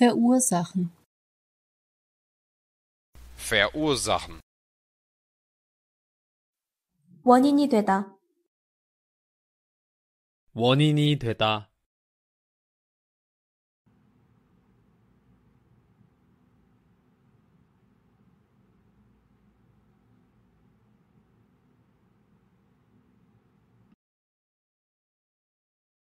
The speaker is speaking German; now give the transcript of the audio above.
verursachen verursachen 원인이 되다 원인이 되다